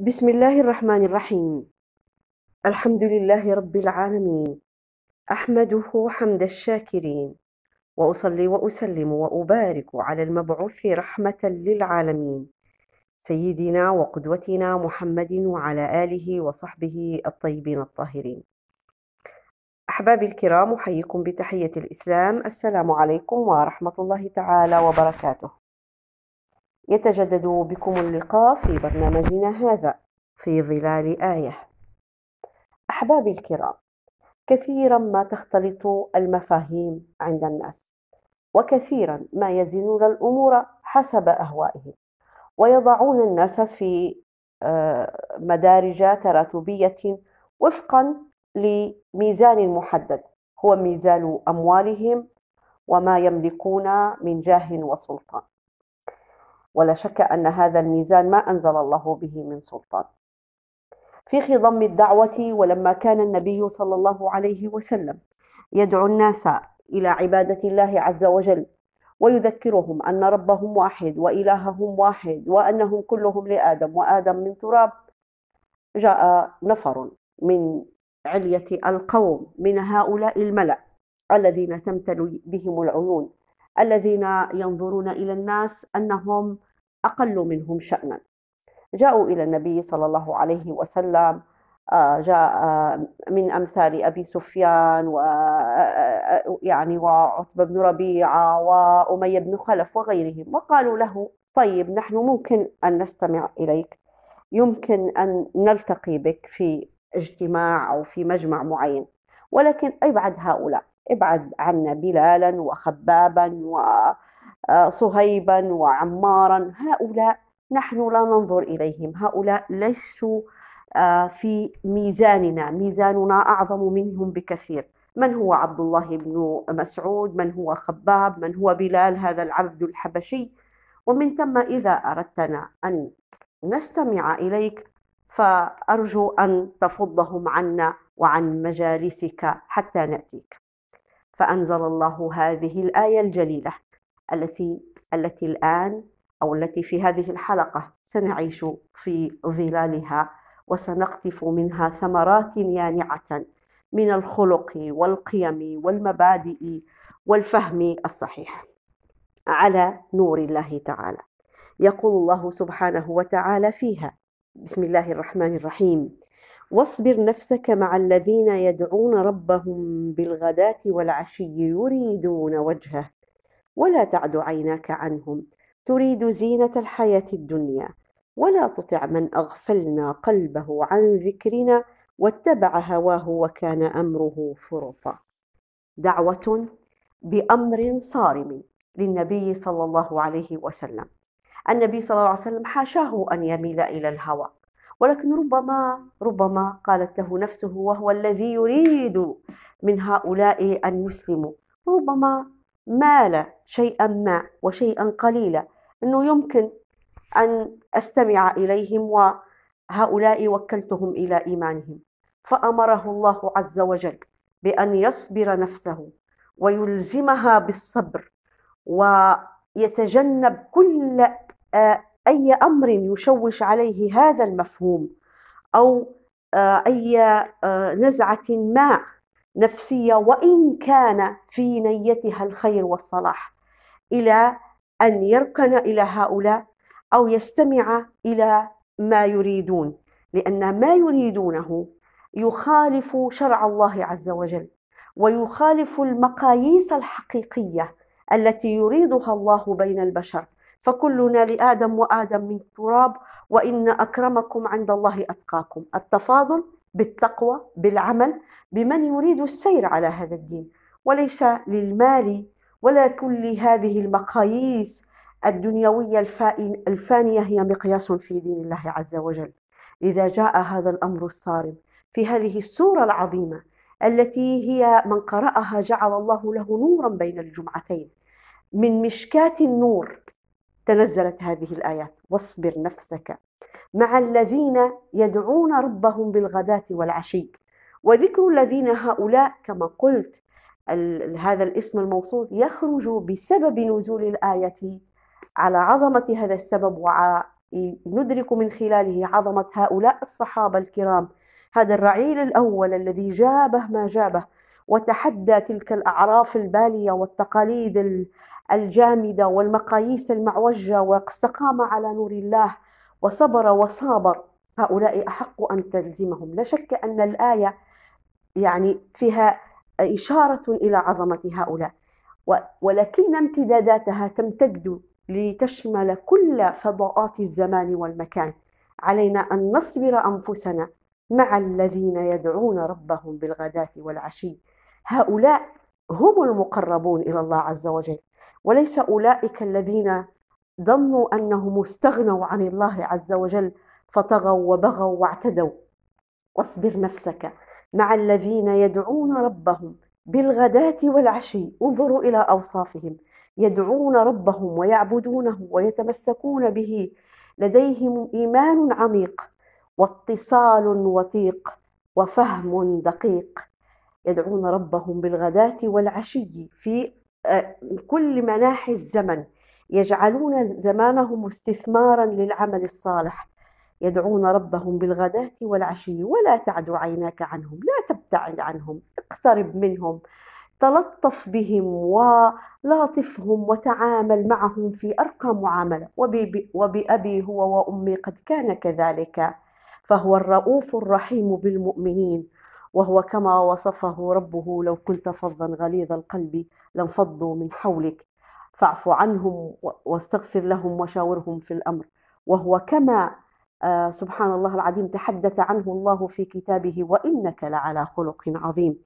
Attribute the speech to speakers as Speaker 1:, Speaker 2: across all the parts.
Speaker 1: بسم الله الرحمن الرحيم الحمد لله رب العالمين احمده حمد الشاكرين واصلي واسلم وابارك على المبعوث رحمه للعالمين سيدنا وقدوتنا محمد وعلى اله وصحبه الطيبين الطاهرين احبابي الكرام احييكم بتحيه الاسلام السلام عليكم ورحمه الله تعالى وبركاته يتجدد بكم اللقاء في برنامجنا هذا في ظلال آية. أحبابي الكرام، كثيرا ما تختلط المفاهيم عند الناس، وكثيرا ما يزنون الأمور حسب أهوائهم، ويضعون الناس في آه، مدارج تراتبية وفقا لميزان محدد هو ميزان أموالهم وما يملكون من جاه وسلطان ولا شك أن هذا الميزان ما أنزل الله به من سلطان في خضم الدعوة ولما كان النبي صلى الله عليه وسلم يدعو الناس إلى عبادة الله عز وجل ويذكرهم أن ربهم واحد وإلههم واحد وأنهم كلهم لآدم وآدم من تراب جاء نفر من علية القوم من هؤلاء الملأ الذين تمتلئ بهم العيون الذين ينظرون إلى الناس أنهم أقل منهم شأنا جاءوا إلى النبي صلى الله عليه وسلم آه، جاء آه، من أمثال أبي سفيان و آه، يعني وعتبة بن ربيعة وأمية بن خلف وغيرهم وقالوا له طيب نحن ممكن أن نستمع إليك يمكن أن نلتقي بك في اجتماع أو في مجمع معين ولكن ابعد هؤلاء ابعد عنا بلالا وخبابا و آه، صهيبا وعمارا هؤلاء نحن لا ننظر إليهم هؤلاء ليسوا آه، في ميزاننا ميزاننا أعظم منهم بكثير من هو عبد الله بن مسعود من هو خباب من هو بلال هذا العبد الحبشي ومن ثم إذا أردتنا أن نستمع إليك فأرجو أن تفضهم عنا وعن مجالسك حتى نأتيك فأنزل الله هذه الآية الجليلة التي التي الآن أو التي في هذه الحلقة سنعيش في ظلالها وسنقطف منها ثمرات يانعة من الخلق والقيم والمبادئ والفهم الصحيح على نور الله تعالى يقول الله سبحانه وتعالى فيها بسم الله الرحمن الرحيم واصبر نفسك مع الذين يدعون ربهم بالغداة والعشي يريدون وجهه ولا تعد عيناك عنهم تريد زينة الحياة الدنيا ولا تطع من أغفلنا قلبه عن ذكرنا واتبع هواه وكان أمره فرطا دعوة بأمر صارم للنبي صلى الله عليه وسلم النبي صلى الله عليه وسلم حاشاه أن يميل إلى الهوى ولكن ربما ربما قالت له نفسه وهو الذي يريد من هؤلاء أن يسلموا ربما مال شيئا ما وشيئا قليلا أنه يمكن أن أستمع إليهم وهؤلاء وكلتهم إلى إيمانهم فأمره الله عز وجل بأن يصبر نفسه ويلزمها بالصبر ويتجنب كل آه، أي أمر يشوش عليه هذا المفهوم أو آه، أي آه، نزعة ما نفسية وإن كان في نيتها الخير والصلاح إلى أن يركن إلى هؤلاء أو يستمع إلى ما يريدون لأن ما يريدونه يخالف شرع الله عز وجل ويخالف المقاييس الحقيقية التي يريدها الله بين البشر فكلنا لآدم وآدم من تراب وإن أكرمكم عند الله أتقاكم التفاضل بالتقوى بالعمل بمن يريد السير على هذا الدين وليس للمال ولا كل هذه المقاييس الدنيوية الفانية هي مقياس في دين الله عز وجل إذا جاء هذا الأمر الصارم في هذه السورة العظيمة التي هي من قرأها جعل الله له نورا بين الجمعتين من مشكاة النور تنزلت هذه الآيات واصبر نفسك مع الذين يدعون ربهم بالغداة والعشي وذكر الذين هؤلاء كما قلت هذا الاسم الموصول يخرج بسبب نزول الآية على عظمة هذا السبب وندرك من خلاله عظمة هؤلاء الصحابة الكرام هذا الرعيل الأول الذي جابه ما جابه وتحدى تلك الأعراف البالية والتقاليد الجامدة والمقاييس المعوجة واستقام على نور الله وصبر وصابر هؤلاء أحق أن تلزمهم لا شك أن الآية يعني فيها إشارة إلى عظمة هؤلاء ولكن امتداداتها تمتد لتشمل كل فضاءات الزمان والمكان علينا أن نصبر أنفسنا مع الذين يدعون ربهم بالغداة والعشي هؤلاء هم المقربون إلى الله عز وجل وليس أولئك الذين ظنوا أنهم استغنوا عن الله عز وجل فطغوا وبغوا واعتدوا واصبر نفسك مع الذين يدعون ربهم بالغداة والعشي انظروا إلى أوصافهم يدعون ربهم ويعبدونه ويتمسكون به لديهم إيمان عميق واتصال وثيق وفهم دقيق يدعون ربهم بالغداة والعشي في آه، كل مناحي الزمن يجعلون زمانهم استثمارا للعمل الصالح يدعون ربهم بالغداة والعشي ولا تعد عيناك عنهم لا تبتعد عنهم اقترب منهم تلطف بهم ولاطفهم وتعامل معهم في أرقى معاملة وبأبي هو وأمي قد كان كذلك فهو الرؤوف الرحيم بالمؤمنين وهو كما وصفه ربه لو كنت فظا غليظ القلب لانفضوا من حولك فاعف عنهم واستغفر لهم وشاورهم في الأمر وهو كما آه، سبحان الله العظيم تحدث عنه الله في كتابه وإنك لعلى خلق عظيم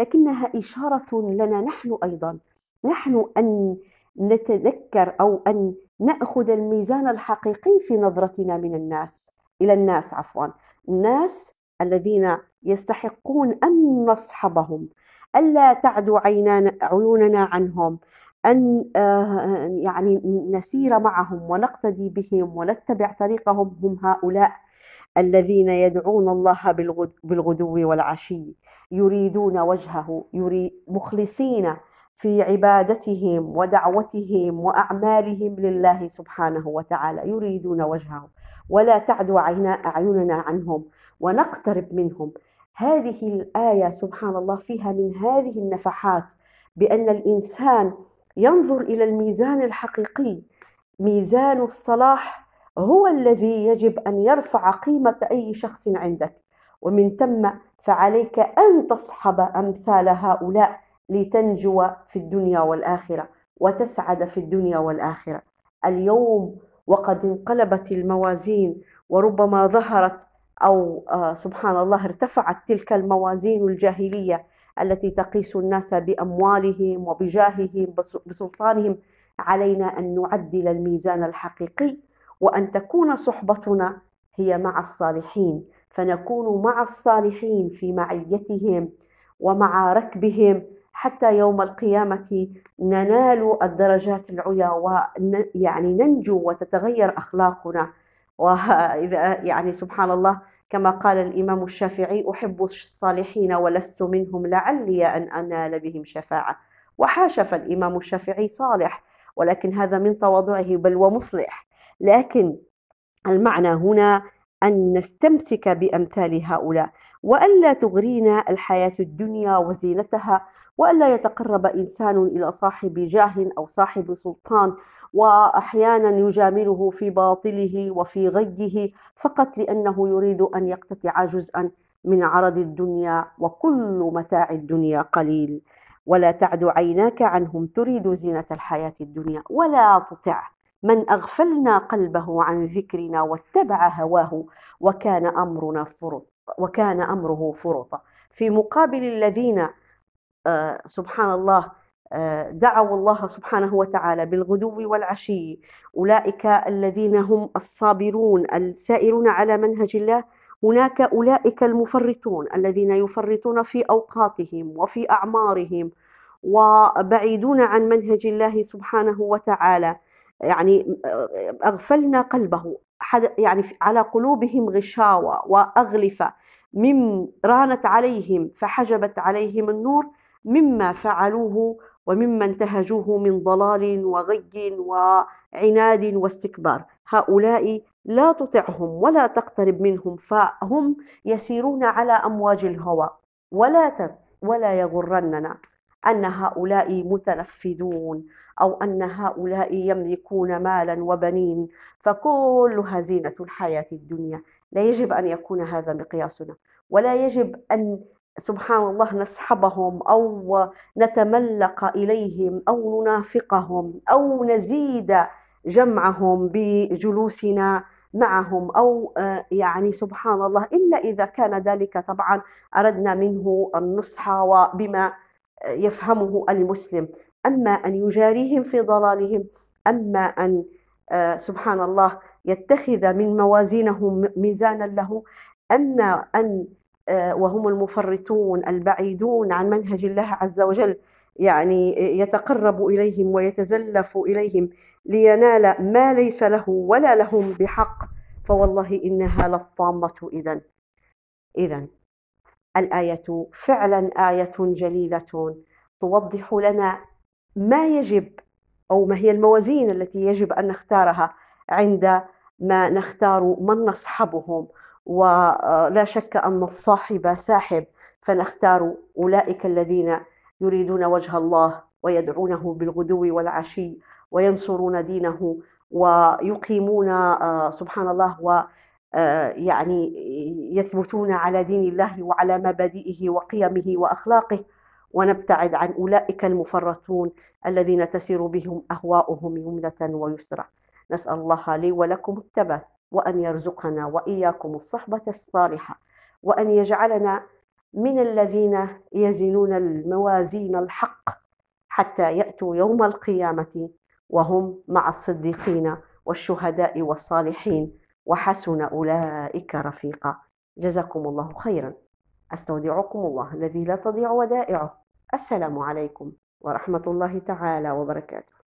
Speaker 1: لكنها إشارة لنا نحن أيضا نحن أن نتذكر أو أن نأخذ الميزان الحقيقي في نظرتنا من الناس إلى الناس عفوا الناس الذين يستحقون أن نصحبهم ألا تعدو عيوننا عنهم أن آه، يعني نسير معهم ونقتدي بهم ونتبع طريقهم هم هؤلاء الذين يدعون الله بالغدو والعشي يريدون وجهه يريد مخلصين في عبادتهم ودعوتهم واعمالهم لله سبحانه وتعالى يريدون وجهه ولا تعدو اعيننا عنهم ونقترب منهم هذه الايه سبحان الله فيها من هذه النفحات بان الانسان ينظر إلى الميزان الحقيقي ميزان الصلاح هو الذي يجب أن يرفع قيمة أي شخص عندك ومن ثم فعليك أن تصحب أمثال هؤلاء لتنجو في الدنيا والآخرة وتسعد في الدنيا والآخرة اليوم وقد انقلبت الموازين وربما ظهرت أو آه، سبحان الله ارتفعت تلك الموازين الجاهلية التي تقيس الناس باموالهم وبجاههم بسلطانهم علينا ان نعدل الميزان الحقيقي وان تكون صحبتنا هي مع الصالحين فنكون مع الصالحين في معيتهم ومع ركبهم حتى يوم القيامة ننال الدرجات العليا ويعني ننجو وتتغير أخلاقنا وإذا يعني سبحان الله كما قال الإمام الشافعي أحب الصالحين ولست منهم لعلي أن أنال بهم شفاعة وحاشا فالإمام الشافعي صالح ولكن هذا من تواضعه بل ومصلح لكن المعنى هنا أن نستمسك بأمثال هؤلاء وألا تغرينا الحياة الدنيا وزينتها وألا يتقرب إنسان إلى صاحب جاه أو صاحب سلطان وأحيانا يجامله في باطله وفي غيه فقط لأنه يريد أن يقتطع جزءا من عرض الدنيا وكل متاع الدنيا قليل ولا تعد عيناك عنهم تريد زينة الحياة الدنيا ولا تطع من أغفلنا قلبه عن ذكرنا واتبع هواه وكان أمرنا فرط وكان امره فرطا في مقابل الذين آه، سبحان الله آه، دعوا الله سبحانه وتعالى بالغدو والعشي اولئك الذين هم الصابرون السائرون على منهج الله هناك اولئك المفرطون الذين يفرطون في اوقاتهم وفي اعمارهم وبعيدون عن منهج الله سبحانه وتعالى يعني آه، اغفلنا قلبه يعني على قلوبهم غشاوة وأغلفة مم رانت عليهم فحجبت عليهم النور مما فعلوه ومما انتهجوه من ضلال وغي وعناد واستكبار هؤلاء لا تطعهم ولا تقترب منهم فهم يسيرون على أمواج الهوى ولا ولا يغرننا أن هؤلاء متنفذون أو أن هؤلاء يملكون مالا وبنين فكل هزينة الحياة الدنيا لا يجب أن يكون هذا مقياسنا ولا يجب أن سبحان الله نسحبهم أو نتملق إليهم أو ننافقهم أو نزيد جمعهم بجلوسنا معهم او آه، يعني سبحان الله الا اذا كان ذلك طبعا اردنا منه النصح وبما يفهمه المسلم أما أن يجاريهم في ضلالهم أما أن آه، سبحان الله يتخذ من موازينهم ميزانا له أما أن آه، وهم المفرطون البعيدون عن منهج الله عز وجل يعني يتقرب إليهم ويتزلف إليهم لينال ما ليس له ولا لهم بحق فوالله إنها للطامة إذا إذا الآية فعلا آية جليلة توضح لنا ما يجب أو ما هي الموازين التي يجب أن نختارها عند ما نختار من نصحبهم ولا شك أن الصاحب ساحب فنختار أولئك الذين يريدون وجه الله ويدعونه بالغدو والعشي وينصرون دينه ويقيمون آه، سبحان الله آه، يعني يثبتون على دين الله وعلى مبادئه وقيمه واخلاقه ونبتعد عن اولئك المفرطون الذين تسير بهم اهواؤهم يمنه ويسرى نسال الله لي ولكم الثبات وان يرزقنا واياكم الصحبه الصالحه وان يجعلنا من الذين يزنون الموازين الحق حتى ياتوا يوم القيامه وهم مع الصديقين والشهداء والصالحين وحسن أولئك رفيقا جزاكم الله خيرا أستودعكم الله الذي لا تضيع ودائعه السلام عليكم ورحمة الله تعالى وبركاته